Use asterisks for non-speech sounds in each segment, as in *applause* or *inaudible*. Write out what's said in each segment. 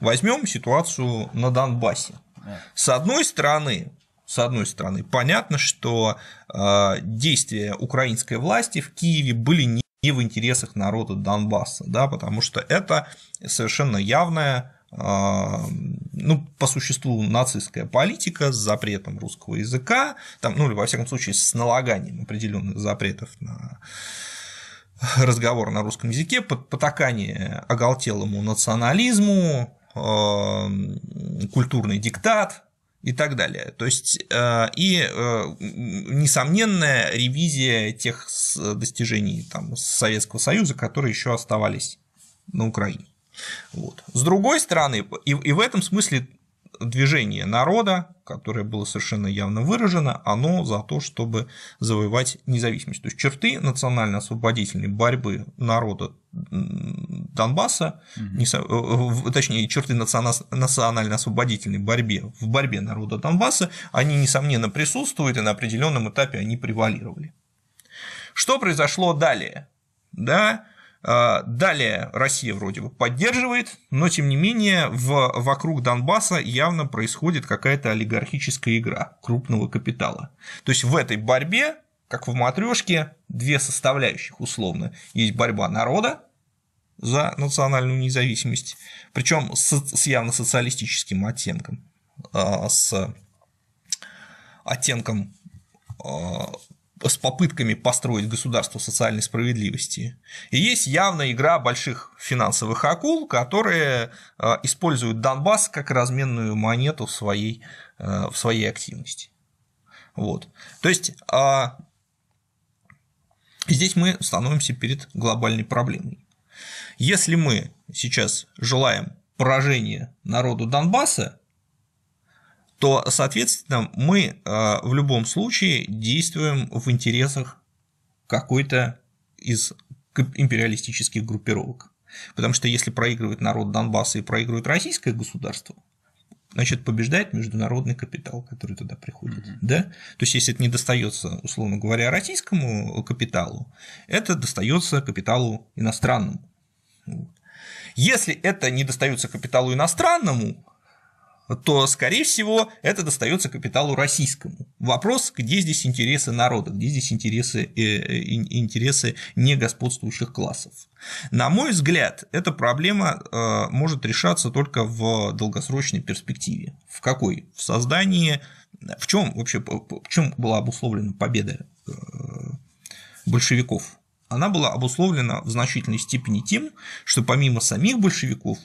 Возьмем ситуацию на Донбассе. С одной стороны, с одной стороны, понятно, что э, действия украинской власти в Киеве были не не в интересах народа Донбасса, да, потому что это совершенно явная, э, ну, по существу, нацистская политика с запретом русского языка, там, ну, или, во всяком случае, с налаганием определенных запретов на разговор на русском языке, под потакание оголтелому национализму, Э, культурный диктат и так далее. То есть э, и э, несомненная ревизия тех достижений там, Советского Союза, которые еще оставались на Украине. Вот. С другой стороны, и, и в этом смысле движение народа, которое было совершенно явно выражено, оно за то, чтобы завоевать независимость. То есть черты национально-освободительной борьбы народа Донбасса, угу. точнее, черты национально-освободительной борьбе в борьбе народа Донбасса, они, несомненно, присутствуют, и на определенном этапе они превалировали. Что произошло далее? Да, а, далее Россия вроде бы поддерживает, но тем не менее в, вокруг Донбасса явно происходит какая-то олигархическая игра крупного капитала. То есть в этой борьбе, как в матрешке, две составляющих условно. Есть борьба народа, за национальную независимость, причем с, явно социалистическим оттенком, а, с оттенком а, с попытками построить государство социальной справедливости. И есть явная игра больших финансовых акул, которые э, используют Донбасс как разменную монету в своей, э, в своей активности. Вот. То есть а, здесь мы становимся перед глобальной проблемой. Если мы сейчас желаем поражения народу Донбасса, то, соответственно, мы э, в любом случае действуем в интересах какой-то из империалистических группировок. Потому что если проигрывает народ Донбасса и проигрывает российское государство, значит, побеждает международный капитал, который туда приходит. Mm-hmm. Да? То есть, если это не достается, условно говоря, российскому капиталу, это достается капиталу иностранному. Если это не достается капиталу иностранному, то, скорее всего, это достается капиталу российскому. Вопрос, где здесь интересы народа, где здесь интересы, э, э, интересы не господствующих классов. На мой взгляд, эта проблема э, может решаться только в долгосрочной перспективе. В какой? В создании... В чем вообще, в чем была обусловлена победа большевиков? Она была обусловлена в значительной степени тем, что помимо самих большевиков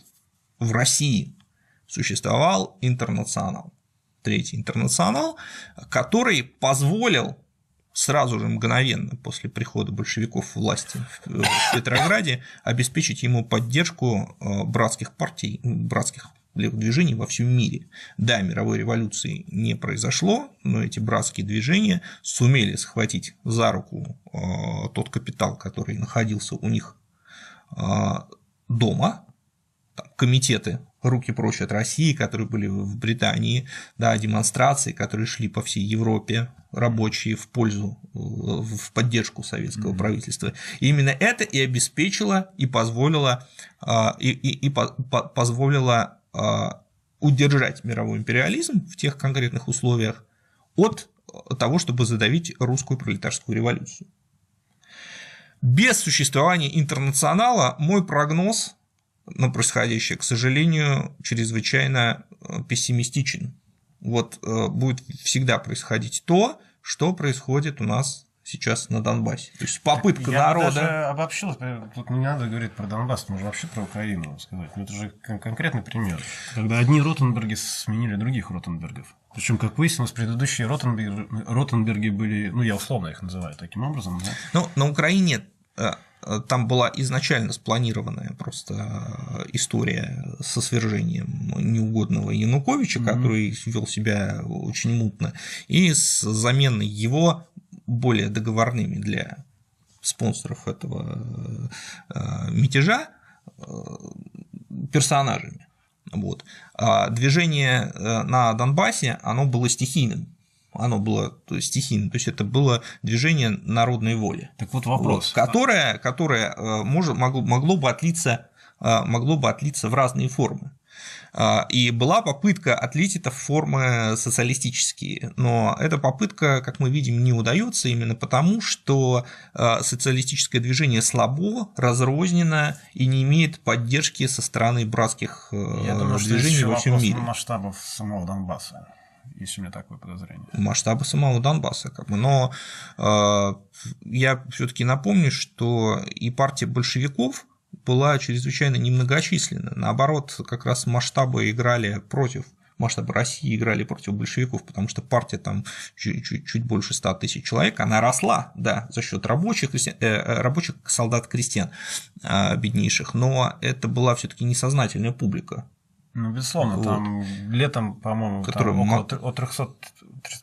в России существовал интернационал. Третий интернационал, который позволил сразу же мгновенно после прихода большевиков в власти в э, Петрограде обеспечить ему поддержку э, братских партий, братских движений во всем мире. Да, мировой революции не произошло, но эти братские движения сумели схватить за руку э, тот капитал, который находился у них дома, комитеты руки прочь от России, которые были в Британии, да, демонстрации, которые шли по всей Европе, рабочие в пользу, э, в поддержку советского mm-hmm. правительства. И именно это и обеспечило и позволило, а, и, и, и позволило а, удержать мировой империализм в тех конкретных условиях от того, чтобы задавить русскую пролетарскую революцию. Без существования интернационала мой прогноз ну, происходящее, к сожалению, чрезвычайно э, пессимистичен. Вот э, будет всегда происходить то, что происходит у нас сейчас на Донбассе. То есть попытка Я народа... Даже обобщил, тут не надо говорить про Донбасс, можно вообще про Украину сказать. Но это же кон- конкретный пример. Когда одни Ротенберги сменили других Ротенбергов. Причем, как выяснилось, предыдущие Ротенберги, Ротенберги были, ну, я условно их называю таким образом. Да? Ну, на Украине Э, э, там была изначально спланированная просто э, история со свержением неугодного Януковича, mm-hmm. который вел себя очень мутно, и с заменой его более договорными для спонсоров этого мятежа персонажами. Вот. А движение на Донбассе, оно было стихийным оно было то есть, стихийно, то есть это было движение народной воли. Так вот вопрос. Вот, которое которое э, может, могло, могло, бы отлиться, э, могло бы отлиться в разные формы. Э, и была попытка отлить это в формы социалистические, но эта попытка, как мы видим, не удается именно потому, что социалистическое движение слабо, разрознено и не имеет поддержки со стороны братских Я думаю, движений что во всем мире. масштабов самого Донбасса есть у меня такое подозрение. Масштабы самого Донбасса, как бы. Но э, я все-таки напомню, что и партия большевиков была чрезвычайно немногочисленна. Наоборот, как раз масштабы играли против масштабы России играли против большевиков, потому что партия там чуть, чуть, больше 100 тысяч человек, она росла, да, за счет рабочих, э, э, рабочих солдат-крестьян а, беднейших, но это была все-таки несознательная публика, ну, безусловно, вот. там летом, по-моему, Который там около, мат... о 300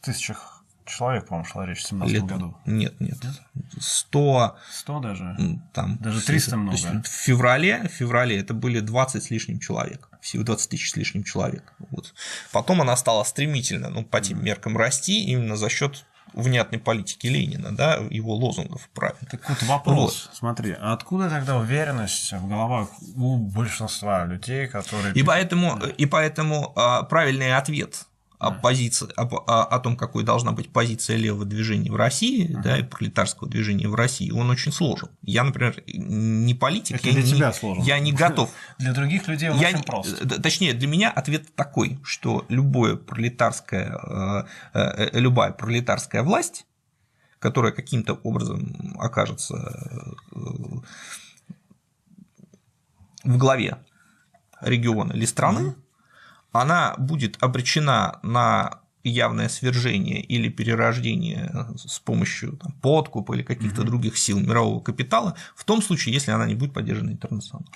тысячах человек, по-моему, шла речь в 17 году. Нет, нет, нет. 100... 100 даже? Там, даже 300 много. То есть, в, феврале, в феврале это были 20 с лишним человек. Всего 20 тысяч с лишним человек. Вот. Потом она стала стремительно, ну, по тем меркам, расти именно за счет внятной политики Ленина, да, его лозунгов правильно. Так вот вопрос, вот. смотри, а откуда тогда уверенность в головах у большинства людей, которые... И поэтому, и поэтому а, правильный ответ о, позиции, о, о, о том, какой должна быть позиция левого движения в России, uh-huh. да, и пролетарского движения в России, он очень сложен. Я, например, не политик, Это я, для не, сложен. я не готов. *laughs* Для других людей он я, очень прост. Э, точнее, для меня ответ такой, что любое пролетарское, э, э, любая пролетарская власть, которая каким-то образом окажется в главе региона или страны, uh-huh она будет обречена на явное свержение или перерождение э, с помощью там, подкупа или каких-то угу. других сил мирового капитала в том случае, если она не будет поддержана интернационалом.